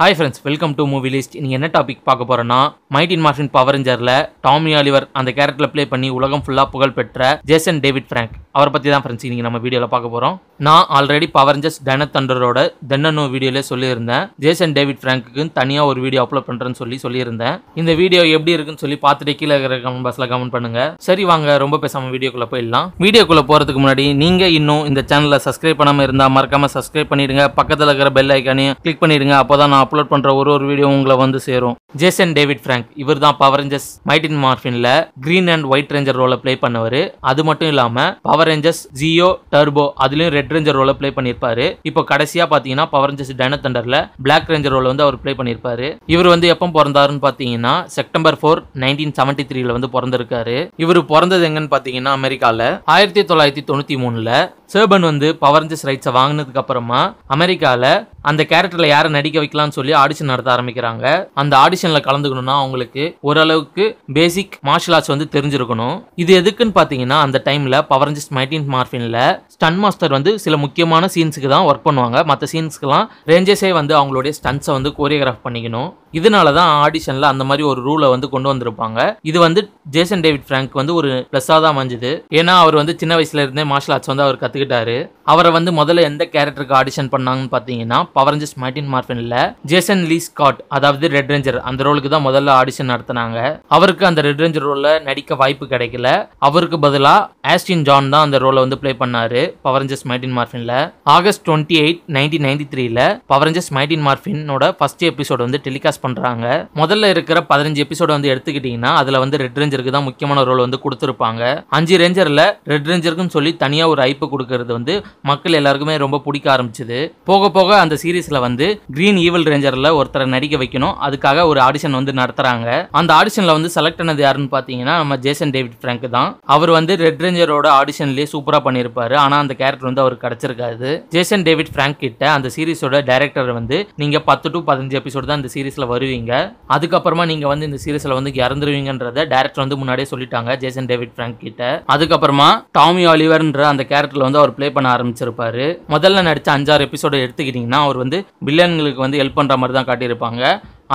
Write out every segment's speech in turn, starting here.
hi friends welcome to movie list நீங்கள் என்ன topic பார்க்க போகிறோன்னா மைட்டின் மார்ஷின் பவர் ரெஞ்சரில் டாமி ஆலிவர் அந்த கேரக்டரில் ப்ளே பண்ணி உலகம் ஃபுல்லாக புகழ் பெற்ற ஜேசன் டேவிட் ஃப்ராங்க் அவரை பற்றி தான் ஃப்ரெண்ட்ஸ் நீங்கள் நம்ம வீடியோவில் பார்க்க போகிறோம் நான் ஆல்ரெடி பவர் ரெஞ்சர்ஸ் டைன தண்டரோட தென்னனோ வீடியோவில் சொல்லியிருந்தேன் ஜேசன் டேவிட் ஃப்ராங்க்கு தனியாக ஒரு வீடியோ அப்லோட் பண்ணுறேன்னு சொல்லி சொல்லியிருந்தேன் இந்த வீடியோ எப்படி இருக்குன்னு சொல்லி பார்த்துட்டு கீழே இருக்கிற கமெண்ட் பாக்ஸில் கமெண்ட் பண்ணுங்கள் சரி வாங்க ரொம்ப பேசாமல் வீடியோக்குள்ளே போயிடலாம் வீடியோக்குள்ளே போகிறதுக்கு முன்னாடி நீங்கள் இன்னும் இந்த சேனலை சப்ஸ்கிரைப் பண்ணாமல் இருந்தால் மறக்காமல் சப்ஸ்கிரைப் பண்ணிடுங்க பக்கத்தில் இருக்கிற பெல் ஐக்கானையும் கிளிக் பண்ணிடுங்க அப்போ தான் நான் அப்லோட் பண்ணுற ஒரு ஒரு வீடியோ உங்களை வந்து சேரும் ஜேசன் டேவிட் பிராங்க் இவர் தான் பவர் ரேஞ்சர்ஸ் மைட்டின் மார்பின்ல கிரீன் அண்ட் ஒயிட் ரேஞ்சர் ரோலை பிளே பண்ணவர் அது மட்டும் இல்லாமல் பவர் ரேஞ்சர்ஸ் ஜியோ டர்போ அதுலேயும் ரெட் ரேஞ்சர் ரோலை பிளே பண்ணிருப்பாரு இப்போ கடைசியாக பார்த்தீங்கன்னா பவர் ரேஞ்சர்ஸ் டைனோ தண்டர்ல பிளாக் ரேஞ்சர் ரோலை வந்து அவர் பிளே பண்ணியிருப்பாரு இவர் வந்து எப்போ பிறந்தாருன்னு பார்த்தீங்கன்னா செப்டம்பர் ஃபோர் நைன்டீன் செவன்டி த்ரீல வந்து பிறந்திருக்காரு இவர் பிறந்தது எங்கன்னு பார்த்தீங்கன்னா அமெரிக்காவில் ஆயிரத்தி தொள்ளாயிரத்தி தொண்ணூற்றி மூணில் சேபன் வந்து பவர் ரேஞ்சர்ஸ் ரைட்ஸை வாங்கினதுக்கு அப்புறமா அமெரிக்காவில் அந்த கேரக்டரில் யாரை நடிக்க வைக்கலாம்னு சொல்லி ஆடிஷன் நடத்த ஆரம்பிக்கிறாங்க அந்த ஆடிஷனில் கலந்துக்கணும்னா அவங்களுக்கு ஓரளவுக்கு பேசிக் மார்ஷல் ஆர்ட்ஸ் வந்து தெரிஞ்சிருக்கணும் இது எதுக்குன்னு பார்த்தீங்கன்னா அந்த டைமில் பவரஞ்சிஸ் மைட்டின் மார்ஃபினில் ஸ்டன் மாஸ்டர் வந்து சில முக்கியமான சீன்ஸுக்கு தான் ஒர்க் பண்ணுவாங்க மற்ற சீன்ஸ்க்குலாம் ரேஞ்சஸே வந்து அவங்களுடைய ஸ்டன்ஸை வந்து கோரியோகிராஃப் பண்ணிக்கணும் இதனால தான் ஆடிஷனில் அந்த மாதிரி ஒரு ரூலை வந்து கொண்டு வந்திருப்பாங்க இது வந்து ஜேசன் டேவிட் ஃப்ராங்க் வந்து ஒரு ப்ளஸ்ஸாக தான் அமைஞ்சுது ஏன்னா அவர் வந்து சின்ன வயசுல இருந்தே மார்ஷல் ஆர்ட்ஸ் வந்து அவர் கற்றுக்கிட்டாரு அவரை வந்து முதல்ல எந்த கேரக்டருக்கு ஆடிஷன் பண்ணாங்கன்னு பார்த்தீங்கன்னா பவரஞ்சஸ் மேட்டின் மார்ஃபின்ல ஜேசன் லீ ஸ்காட் அதாவது ரெட் ரேஞ்சர் அந்த ரோலுக்கு தான் முதல்ல ஆடிஷன் நடத்தினாங்க அவருக்கு அந்த ரெட் ரேஞ்சர் ரோலில் நடிக்க வாய்ப்பு கிடைக்கல அவருக்கு பதிலாக ஆஸ்டின் ஜான் தான் அந்த ரோலை வந்து பிளே பண்ணாரு பவரஞ்சஸ் மேட்டின் மார்ஃபின்ல August twenty eight nineteen ninety த்ரீல பவரஞ்சஸ் மேட்டின் மார்ஃபினோட ஃபர்ஸ்ட் எபிசோட் வந்து டெலிகாஸ்ட் பண்றாங்க பண்ணுறாங்க முதல்ல இருக்கிற பதினஞ்சு எபிசோட வந்து எடுத்துக்கிட்டிங்கன்னா அதில் வந்து ரெட் ரேஞ்சருக்கு தான் முக்கியமான ரோல் வந்து கொடுத்துருப்பாங்க அஞ்சு ரேஞ்சரில் ரெட் ரேஞ்சருக்குன்னு சொல்லி தனியாக ஒரு ஐப்பு கொடுக்கறது வந்து மக்கள் எல்லாருக்குமே ரொம்ப பிடிக்க ஆரம்பிச்சது போக போக அந்த சீரீஸில் வந்து கிரீன் ஈவல் ரேஞ்சரில் ஒருத்தரை நடிக்க வைக்கணும் அதுக்காக ஒரு ஆடிஷன் வந்து நடத்துகிறாங்க அந்த ஆடிஷனில் வந்து செலக்ட் ஆனது யாருன்னு பார்த்தீங்கன்னா நம்ம ஜேசன் டேவிட் ஃப்ரங்க் தான் அவர் வந்து ரெட் ரேஞ்சரோட ஆடிஷன்லேயே சூப்பராக பண்ணியிருப்பாரு ஆனால் அந்த கேரக்டர் வந்து அவருக்கு கிடச்சிருக்காது ஜேசன் டேவிட் ஃப்ரங்க் கிட்ட அந்த சீரீஸோட டைரக்டர் வந்து நீங்கள் பத்து டு பதினஞ்சு எபிசோடு தான் அந்த சீரீஸில் வருவீங்க அதுக்கப்புறமா நீங்கள் வந்து இந்த சீரியஸ்ல வந்து இறந்துருவீங்கன்றத டேரக்டர் வந்து முன்னாடியே சொல்லிட்டாங்க ஜேசன் டேவிட் பிராங்க் கிட்ட அதுக்கப்புறமா டாமி ஆலிவர்ன்ற அந்த கேரக்டர்ல வந்து அவர் ப்ளே பண்ண ஆரம்பிச்சிருப்பாரு முதல்ல நடித்த அஞ்சாறு எபிசோடு எடுத்துக்கிட்டிங்கன்னா அவர் வந்து பில்லியன்களுக்கு வந்து ஹெல்ப் பண்ணுற மாதிரி தான் காட்டியிருப்பாங்க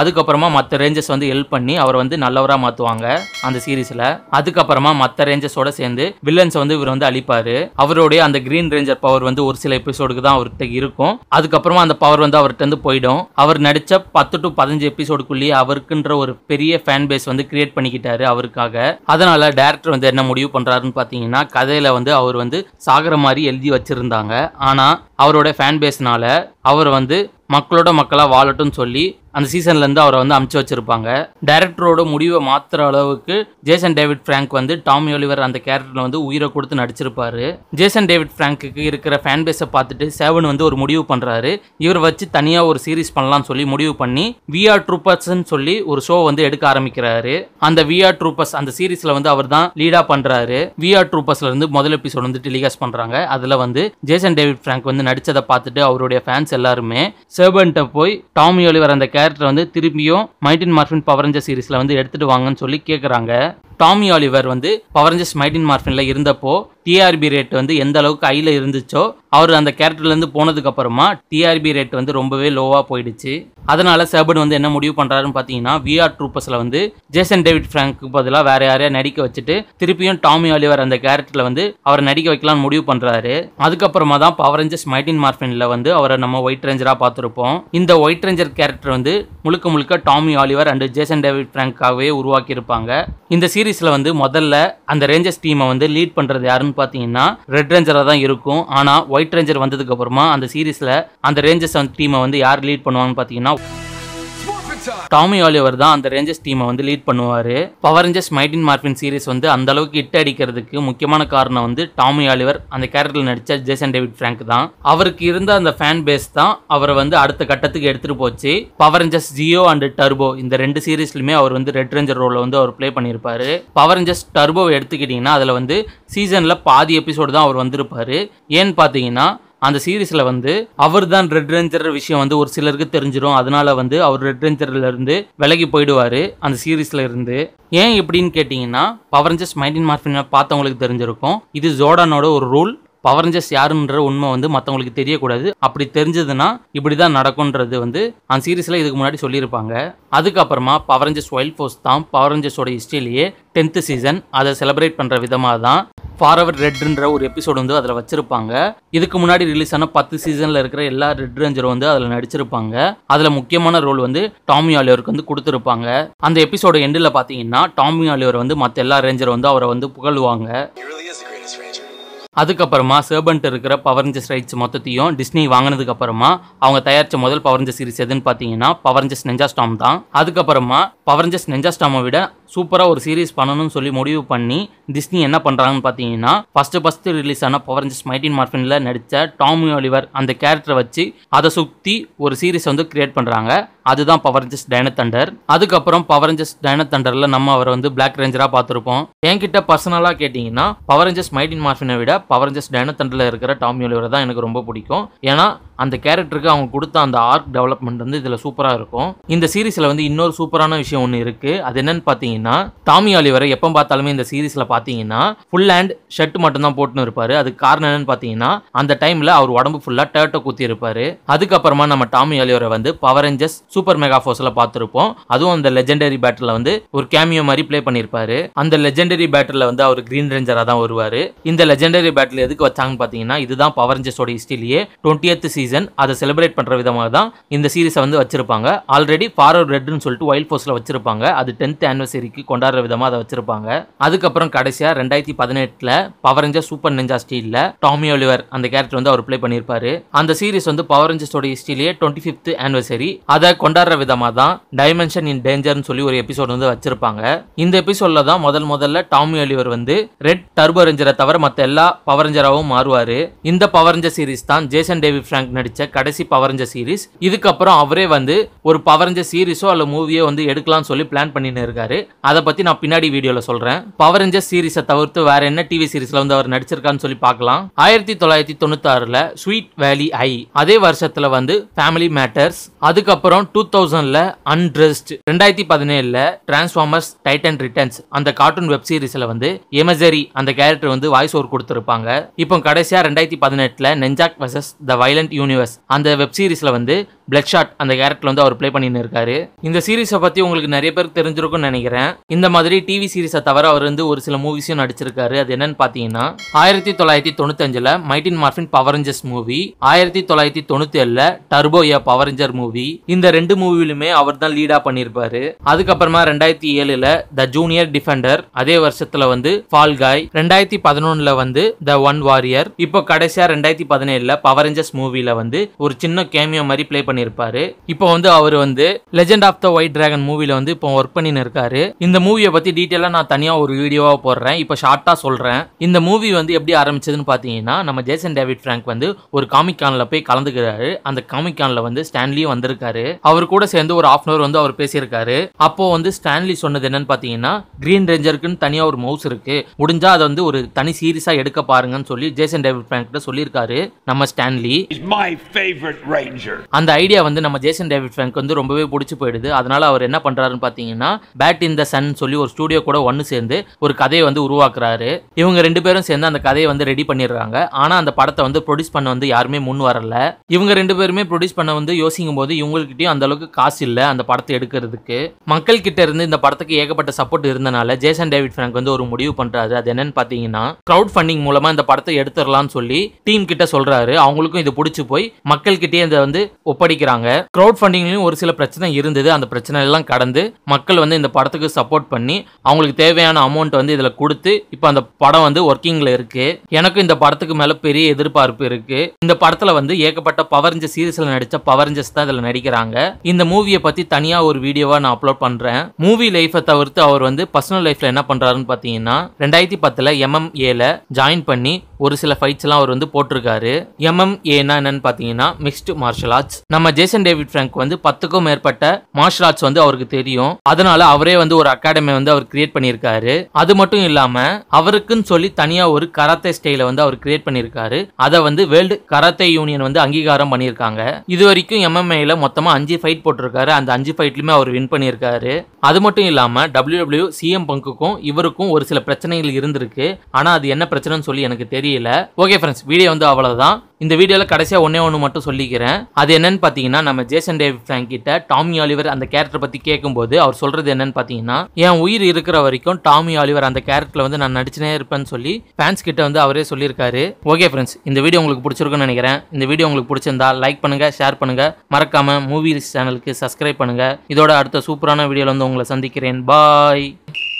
அதுக்கப்புறமா மற்ற ரேஞ்சஸ் வந்து ஹெல்ப் பண்ணி அவரை வந்து நல்லவராக மாற்றுவாங்க அந்த சீரீஸில் அதுக்கப்புறமா மற்ற ரேஞ்சஸோட சேர்ந்து வில்லன்ஸை வந்து இவர் வந்து அழிப்பார் அவருடைய அந்த கிரீன் ரேஞ்சர் பவர் வந்து ஒரு சில எபிசோடுக்கு தான் அவர்கிட்ட இருக்கும் அதுக்கப்புறமா அந்த பவர் வந்து அவர்கிட்ட வந்து போயிடும் அவர் நடித்த பத்து டு பதினஞ்சு எபிசோடுக்குள்ளேயே அவருக்குன்ற ஒரு பெரிய ஃபேன் பேஸ் வந்து கிரியேட் பண்ணிக்கிட்டாரு அவருக்காக அதனால் டேரக்டர் வந்து என்ன முடிவு பண்ணுறாருன்னு பார்த்தீங்கன்னா கதையில் வந்து அவர் வந்து சாகிற மாதிரி எழுதி வச்சுருந்தாங்க ஆனால் அவரோட ஃபேன் பேஸ்னால அவர் வந்து மக்களோட மக்களாக வாழட்டும்னு சொல்லி அந்த சீசன்லேருந்து அவரை வந்து அமுச்சு வச்சுருப்பாங்க டேரக்டரோட முடிவை மாற்றுற அளவுக்கு ஜேசன் டேவிட் ஃப்ராங்க் வந்து டாம் ஒலிவர் அந்த கேரக்டரில் வந்து உயிரை கொடுத்து நடிச்சிருப்பாரு ஜேசன் டேவிட் ஃப்ராங்க்கு இருக்கிற ஃபேன் பேஸை பார்த்துட்டு சேவன் வந்து ஒரு முடிவு பண்ணுறாரு இவர் வச்சு தனியாக ஒரு சீரீஸ் பண்ணலாம்னு சொல்லி முடிவு பண்ணி விஆர் ட்ரூப்பர்ஸ்ன்னு சொல்லி ஒரு ஷோ வந்து எடுக்க ஆரம்பிக்கிறாரு அந்த விஆர் ட்ரூப்பர்ஸ் அந்த சீரீஸில் வந்து அவர் தான் லீடாக பண்ணுறாரு விஆர் ட்ரூப்பர்ஸ்லேருந்து முதல் எபிசோட் வந்து டெலிகாஸ்ட் பண்ணுறாங்க அதில் வந்து ஜேசன் டேவிட் ஃப்ராங்க் வந்து நடித்ததை பார்த்துட்டு அவருடைய ஃபேன்ஸ் எல்லாருமே சேவன்ட்டை போய் டாம் ஒலிவர் அந்த கேரக்டர் கேரக்டர் வந்து திரும்பியும் மைட்டின் மார்ஃபின் பவரஞ்ச சீரீஸில் வந்து எடுத்துகிட்டு வாங்கன்னு சொல்லி கேட்குறாங்க டாமி ஆலிவர் வந்து பவரஞ்சஸ் மைட்டின் மார்ஃபினில் இருந்தப்போ டிஆர்பி ரேட் வந்து எந்த அளவுக்கு ஹையில் இருந்துச்சோ அவர் அந்த கேரக்டர்லேருந்து போனதுக்கப்புறமா டிஆர்பி ரேட் வந்து ரொம்பவே லோவாக போயிடுச்சு அதனால் சேபன் வந்து என்ன முடிவு பண்ணுறாருன்னு பார்த்தீங்கன்னா விஆர் ட்ரூப்பர்ஸில் வந்து ஜேசன் டேவிட் ஃப்ராங்க்கு பதிலாக வேறு யாரையா நடிக்க வச்சுட்டு திருப்பியும் டாமி ஆலிவர் அந்த கேரக்டரில் வந்து அவரை நடிக்க வைக்கலாம்னு முடிவு பண்ணுறாரு அதுக்கப்புறமா தான் பவர் ரேஞ்சர்ஸ் மைட்டின் மார்ஃபினில் வந்து அவரை நம்ம ஒயிட் ரேஞ்சராக பார்த்துருப்போம் இந்த ஒயிட் ரேஞ்சர் கேரக்டர் வந்து முழுக்க முழுக்க Tommy Oliver and Jason David ஃப்ராங்காகவே உருவாக்கியிருப்பாங்க இந்த சீரீஸில் வந்து முதல்ல அந்த ரேஞ்சர்ஸ் டீமை வந்து லீட் பண்ணுறது யாருன்னு அப்படின்னு பார்த்தீங்கன்னா ரெட் ரேஞ்சராக தான் இருக்கும் ஆனால் ஒயிட் ரேஞ்சர் வந்ததுக்கு அப்புறமா அந்த சீரீஸில் அந்த ரேஞ்சர்ஸ் டீமை வந்து யார் லீட் பண்ணுவாங்கன்னு பார்த்தீங்கன்னா டாமி ஆலிவர் தான் அந்த ரேஞ்சர்ஸ் டீமை வந்து லீட் பண்ணுவார் பவர் ரேஞ்சர்ஸ் மைட்டின் மார்பின் சீரிஸ் வந்து அந்த அளவுக்கு இட்டு அடிக்கிறதுக்கு முக்கியமான காரணம் வந்து டாமி ஆலிவர் அந்த கேரக்டரில் நடித்த ஜேசன் டேவிட் ஃப்ராங்க் தான் அவருக்கு இருந்த அந்த ஃபேன் பேஸ் தான் அவரை வந்து அடுத்த கட்டத்துக்கு எடுத்துட்டு போச்சு Power Rangers Zeo and Turbo இந்த ரெண்டு சீரீஸ்லையுமே அவர் வந்து ரெட் ரேஞ்சர் ரோலை வந்து அவர் ப்ளே பண்ணியிருப்பார் பவர் ரேஞ்சர்ஸ் டர்போவை எடுத்துக்கிட்டிங்கன்னா அதில் வந்து சீசனில் பாதி எபிசோடு தான் அவர் வந்திருப்பார் ஏன்னு பார்த்தீங்கன்னா அந்த சீரீஸில் வந்து அவர் தான் ரெட் ரேஞ்சர் விஷயம் வந்து ஒரு சிலருக்கு தெரிஞ்சிடும் அதனால வந்து அவர் ரெட் இருந்து விலகி போயிடுவாரு அந்த சீரீஸ்ல இருந்து ஏன் எப்படின்னு கேட்டிங்கன்னா பவர் ரேஞ்சர்ஸ் மைண்டின் மார்ஃபின் பார்த்தவங்களுக்கு தெரிஞ்சிருக்கும் இது ஜோடானோட ஒரு ரூல் பவரஞ்சஸ் யாருன்ற உண்மை வந்து மற்றவங்களுக்கு தெரியக்கூடாது அப்படி தெரிஞ்சதுன்னா இப்படி தான் நடக்கும்ன்றது வந்து அந்த சீரீஸில் இதுக்கு முன்னாடி சொல்லியிருப்பாங்க அதுக்கப்புறமா பவரஞ்சஸ் ஒயில்ட் ஃபோர்ஸ் தான் பவரஞ்சஸோட ஹிஸ்ட்ரியிலேயே டென்த்து சீசன் அதை செலிப்ரேட் பண்ணுற விதமாக தான் ஃபார் அவர் ரெட்ன்ற ஒரு எபிசோடு வந்து அதில் வச்சிருப்பாங்க இதுக்கு முன்னாடி ரிலீஸ் ஆன பத்து சீசனில் இருக்கிற எல்லா ரெட் ரேஞ்சரும் வந்து அதில் நடிச்சிருப்பாங்க அதில் முக்கியமான ரோல் வந்து டாமி ஆலியோருக்கு வந்து கொடுத்துருப்பாங்க அந்த எபிசோட எண்டில் பார்த்தீங்கன்னா டாமி ஆலியோர் வந்து மற்ற எல்லா ரேஞ்சரும் வந்து அவரை வந்து புகழ்வாங்க அதுக்கப்புறமா சர்பன்ட் இருக்கிற பவர்ஞ்சஸ் ரைட்ஸ் மொத்தத்தையும் டிஸ்னி வாங்கினதுக்கப்புறமா அவங்க தயாரித்த முதல் பவர்ஞ்சஸ் சீரிஸ் எதுன்னு பார்த்தீங்கன்னா பவர்ஞ்சஸ் நெஞ்சா ஸ்டாம் தான் அதுக்கப்புறமா பவர்ஞ்சஸ் நெஞ்சா ஸ்டாமை விட சூப்பராக ஒரு சீரீஸ் பண்ணணும்னு சொல்லி முடிவு பண்ணி டிஸ்னி என்ன பண்ணுறாங்கன்னு பார்த்தீங்கன்னா ஃபஸ்ட்டு ஃபஸ்ட்டு ரிலீஸ் ஆன பவர்ஞ்சஸ் மைட்டின் மார்ஃபினில் நடித்த டாம் ஒலிவர் அந்த கேரக்டரை வச்சு அதை சுற்றி ஒரு சீரீஸ் வந்து கிரியேட் பண்ணுறாங்க அதுதான் பவர்ஞ்சஸ் தண்டர் அதுக்கப்புறம் பவர்ஞ்சஸ் தண்டரில் நம்ம அவரை வந்து பிளாக் ரேஞ்சராக பார்த்துருப்போம் என்கிட்ட பர்சனலாக கேட்டிங்கன்னா பவர்ஞ்சஸ் மைட்டின் மார்ஃபினை விட பவரஞ்சஸ் டேனத்தண்டில் இருக்கிற டாமி ஒலிவரை தான் எனக்கு ரொம்ப பிடிக்கும் ஏன்னா அந்த கேரக்டருக்கு அவங்க கொடுத்த அந்த ஆர்க் டெவலப்மெண்ட் வந்து இதில் சூப்பராக இருக்கும் இந்த சீரீஸில் வந்து இன்னொரு சூப்பரான விஷயம் ஒன்று இருக்குது அது என்னென்னு பார்த்தீங்கன்னா டாமி ஒலிவரை எப்போ பார்த்தாலுமே இந்த சீரீஸில் பார்த்தீங்கன்னா ஃபுல் ஹேண்ட் ஷர்ட் மட்டும்தான் போட்டுன்னு இருப்பார் அதுக்கு காரணம் என்னென்னு பார்த்தீங்கன்னா அந்த டைமில் அவர் உடம்பு ஃபுல்லாக டேட்டை குத்தி இருப்பார் அதுக்கப்புறமா நம்ம டாமி ஒலிவரை வந்து பவரஞ்சஸ் சூப்பர் மெகா ஃபோர்ஸில் பார்த்துருப்போம் அதுவும் அந்த லெஜெண்டரி பேட்டில் வந்து ஒரு கேமியோ மாதிரி ப்ளே பண்ணியிருப்பார் அந்த லெஜெண்டரி பேட்டில் வந்து அவர் கிரீன் ரேஞ்சராக தான் வருவார் இந்த லெஜெண்டரி பேட்டில் எதுக்கு வச்சாங்கன்னு பார்த்தீங்கன்னா இதுதான் பவர் ரேஞ்சர்ஸோட ஹிஸ்ட்ரிலேயே டுவெண்ட்டி சீசன் அதை செலிப்ரேட் பண்ணுற விதமாக தான் இந்த சீரிஸை வந்து வச்சிருப்பாங்க ஆல்ரெடி ஃபார் ரெட்னு சொல்லிட்டு வைல்ட் ஃபோர்ஸில் வச்சிருப்பாங்க அது டென்த் ஆனிவர்சரிக்கு கொண்டாடுற விதமாக அதை வச்சிருப்பாங்க அதுக்கப்புறம் கடைசியாக ரெண்டாயிரத்தி பதினெட்டில் பவர் ரேஞ்சர் சூப்பர் நெஞ்சா ஸ்டீலில் டாமி ஒலிவர் அந்த கேரக்டர் வந்து அவர் ப்ளே பண்ணியிருப்பாரு அந்த சீரிஸ் வந்து பவர் ரேஞ்சர்ஸோட ஹிஸ்ட்ரிலேயே டுவெண்ட்டி ஃபிஃப்த் ஆனிவர்சரி அதை கொண்டாடுற விதமாக தான் டைமென்ஷன் இன் டேஞ்சர்னு சொல்லி ஒரு எபிசோட் வந்து வச்சிருப்பாங்க இந்த எபிசோடில் தான் முதல் முதல்ல டாமி ஒலிவர் வந்து ரெட் டர்போ ரேஞ்சரை தவிர மற்ற எல்லா பவரஞ்சராகவும் மாறுவார் இந்த பவரஞ்ச சீரிஸ் தான் ஜேசன் டேவி ஃப்ராங்க் நடித்த கடைசி பவரஞ்சர் சீரிஸ் இதுக்கப்புறம் அவரே வந்து ஒரு பவரஞ்சர் சீரிஸோ அல்ல மூவியோ வந்து எடுக்கலாம்னு சொல்லி பிளான் பண்ணின்னு இருக்காரு அதை பற்றி நான் பின்னாடி வீடியோவில் சொல்கிறேன் பவரஞ்ச சீரிஸை தவிர்த்து வேற என்ன டிவி சீரிஸில் வந்து அவர் நடிச்சிருக்கான்னு சொல்லி பார்க்கலாம் ஆயிரத்தி தொள்ளாயிரத்தி தொண்ணூத்தாறில் ஸ்வீட் வேலி ஐ அதே வருஷத்தில் வந்து ஃபேமிலி மேட்டர்ஸ் அதுக்கப்புறம் டூ தௌசண்ட்ல அன்ட்ரெஸ்ட் ரெண்டாயிரத்தி பதினேழுல டிரான்ஸ்ஃபார்மர்ஸ் டைட்டன் ரிட்டர்ன்ஸ் அந்த கார்ட்டூன் வெப் சீரிஸ்ல வந்து எமஜரி அந்த கேரக்டர் வந்து வாய்ஸ் ஓவர் கொடுத்துருப்பாங்க இப்போ கடைசியா ரெண்டாயிரத்தி பதினெட்டுல Ninjak versus the Valiant Universe அந்த வெப் சீரிஸ்ல வந்து பிளட் ஷாட் அந்த கேரக்டர் வந்து அவர் பிளே பண்ணின்னு இருக்காரு இந்த சீரிஸை பத்தி உங்களுக்கு நிறைய பேருக்கு தெரிஞ்சிருக்கும்னு நினைக்கிறேன் இந்த மாதிரி டிவி சீரிஸை தவிர அவர் வந்து ஒரு சில மூவிஸும் நடிச்சிருக்காரு அது என்னன்னு பாத்தீங்கன்னா ஆயிரத்தி தொள்ளாயிரத்தி அஞ்சுல மைட்டின் மார்ஃபின் பவர் மூவி ஆயிரத்தி தொள்ளாயிரத்தி தொண்ணூத்தி ஏழுல Turbo A Power movie movie இந்த ரெண்டு மூவிலுமே அவர் தான் லீடா பண்ணிருப்பாரு அதுக்கப்புறமா ரெண்டாயிரத்தி ஏழுல த ஜூனியர் டிஃபெண்டர் அதே வருஷத்துல வந்து ஃபால் காய் ரெண்டாயிரத்தி பதினொன்னுல வந்து த ஒன் வாரியர் இப்போ கடைசியா ரெண்டாயிரத்தி பதினேழுல பவரஞ்சஸ் மூவில வந்து ஒரு சின்ன கேமியோ மாதிரி பிளே பண்ணிருப்பாரு இப்போ வந்து அவர் வந்து Legend of the White Dragon மூவில வந்து இப்போ ஒர்க் பண்ணின்னு இருக்காரு இந்த மூவியை பத்தி டீட்டெயிலா நான் தனியா ஒரு வீடியோவா போடுறேன் இப்போ ஷார்ட்டா சொல்றேன் இந்த மூவி வந்து எப்படி ஆரம்பிச்சதுன்னு பாத்தீங்கன்னா நம்ம ஜேசன் டேவிட் பிராங்க் வந்து ஒரு காமிக் கான்ல போய் கலந்துக்கிறாரு அந்த காமிக் கான்ல வந்து ஸ்டான்லியும் வந்து வந்திருக்காரு அவர் கூட சேர்ந்து ஒரு ஆஃப் அன் வந்து அவர் பேசியிருக்காரு அப்போ வந்து ஸ்டான்லி சொன்னது என்னன்னு பார்த்தீங்கன்னா கிரீன் ரேஞ்சருக்குன்னு தனியாக ஒரு மவுஸ் இருக்கு முடிஞ்சா அதை வந்து ஒரு தனி சீரியஸாக எடுக்க பாருங்கன்னு சொல்லி ஜேசன் டேவிட் பிராங்க் கிட்ட சொல்லியிருக்காரு நம்ம ஸ்டான்லி அந்த ஐடியா வந்து நம்ம ஜேசன் டேவிட் பிராங்க் வந்து ரொம்பவே பிடிச்சி போயிடுது அதனால அவர் என்ன பண்றாருன்னு பார்த்தீங்கன்னா பேட் இன் த சன் சொல்லி ஒரு ஸ்டுடியோ கூட ஒன்று சேர்ந்து ஒரு கதையை வந்து உருவாக்குறாரு இவங்க ரெண்டு பேரும் சேர்ந்து அந்த கதையை வந்து ரெடி பண்ணிடுறாங்க ஆனால் அந்த படத்தை வந்து ப்ரொடியூஸ் பண்ண வந்து யாருமே முன் வரல இவங்க ரெண்டு பேருமே ப்ரொடியூஸ் பண்ண வந்து யோசிக்கும் போது வந்து இவங்ககிட்டயும் அந்த அளவுக்கு காசு இல்லை அந்த படத்தை எடுக்கிறதுக்கு மக்கள் கிட்ட இருந்து இந்த படத்துக்கு ஏகப்பட்ட சப்போர்ட் இருந்தனால ஜேசன் டேவிட் ஃபிராங்க் வந்து ஒரு முடிவு பண்றாரு அது என்னன்னு பாத்தீங்கன்னா கிரௌட் ஃபண்டிங் மூலமா இந்த படத்தை எடுத்துடலாம்னு சொல்லி டீம் கிட்ட சொல்றாரு அவங்களுக்கும் இது பிடிச்சி போய் மக்கள் கிட்டே இதை வந்து ஒப்படைக்கிறாங்க கிரௌட் ஃபண்டிங்லயும் ஒரு சில பிரச்சனை இருந்தது அந்த பிரச்சனை எல்லாம் கடந்து மக்கள் வந்து இந்த படத்துக்கு சப்போர்ட் பண்ணி அவங்களுக்கு தேவையான அமௌண்ட் வந்து இதில் கொடுத்து இப்போ அந்த படம் வந்து ஒர்க்கிங்கில் இருக்கு எனக்கும் இந்த படத்துக்கு மேலே பெரிய எதிர்பார்ப்பு இருக்கு இந்த படத்தில் வந்து ஏகப்பட்ட பவர்ஜ சீரியஸில் நடித்த பவரஞ்சஸ் தான் படத்துல நடிக்கிறாங்க இந்த மூவியை பற்றி தனியா ஒரு வீடியோவா நான் அப்லோட் பண்றேன் மூவி லைஃப்பை தவிர்த்து அவர் வந்து பர்சனல் லைஃப்ல என்ன பண்றாருன்னு பார்த்தீங்கன்னா ரெண்டாயிரத்தி பத்துல எம் ஏல ஜாயின் பண்ணி ஒரு சில எல்லாம் அவர் வந்து போட்டிருக்காரு எம்எம்ஏனா என்னன்னு பாத்தீங்கன்னா மிக்ஸ்டு மார்ஷல் ஆர்ட்ஸ் நம்ம ஜேசன் டேவிட் பிராங்க் வந்து பத்துக்கும் மேற்பட்ட மார்ஷல் ஆர்ட்ஸ் வந்து அவருக்கு தெரியும் அதனால அவரே வந்து ஒரு அகாடமி வந்து அவர் கிரியேட் பண்ணியிருக்காரு அது மட்டும் இல்லாம அவருக்குன்னு சொல்லி தனியா ஒரு கராத்தே ஸ்டைல வந்து அவர் கிரியேட் பண்ணியிருக்காரு அதை வந்து வேர்ல்டு கராத்தே யூனியன் வந்து அங்கீகாரம் பண்ணியிருக்காங்க இது வரைக்கும் எம்எம்ஏ துறையில் மொத்தமாக அஞ்சு ஃபைட் போட்டிருக்காரு அந்த அஞ்சு ஃபைட்லையுமே அவர் வின் பண்ணியிருக்காரு அது மட்டும் இல்லாமல் டபிள்யூடபிள்யூ சிஎம் பங்குக்கும் e இவருக்கும் ஒரு சில பிரச்சனைகள் இருந்திருக்கு ஆனால் அது என்ன பிரச்சனைன்னு சொல்லி எனக்கு தெரியல ஓகே ஃப்ரெண்ட்ஸ் வீடியோ வந்து அவ்வளோதான் இந்த வீடியோவில் கடைசியாக ஒன்றே ஒன்று மட்டும் சொல்லிக்கிறேன் அது என்னன்னு பார்த்தீங்கன்னா நம்ம ஜேசன் டேவி ஃப்ராங்க் கிட்ட டாமி ஆலிவர் அந்த கேரக்டர் பற்றி கேட்கும்போது அவர் சொல்கிறது என்னன்னு பார்த்தீங்கன்னா என் உயிர் இருக்கிற வரைக்கும் டாமி ஆலிவர் அந்த கேரக்டரில் வந்து நான் நடிச்சுனே இருப்பேன்னு சொல்லி ஃபேன்ஸ் கிட்ட வந்து அவரே சொல்லியிருக்காரு ஓகே ஃப்ரெண்ட்ஸ் இந்த வீடியோ உங்களுக்கு பிடிச்சிருக்குன்னு நினைக்கிறேன் இந்த வீடியோ உங்களுக்கு பிடிச்சிருந்தா லைக் பண்ணுங்கள் ஷேர் பண்ணுங்கள் மறக்காமல் மூவிஸ் சேனலுக்கு சப்ஸ்கிரைப் பண்ணுங்கள் இதோட அடுத்த சூப்பரான வீடியோவில் வந்து உங்களை சந்திக்கிறேன் பாய்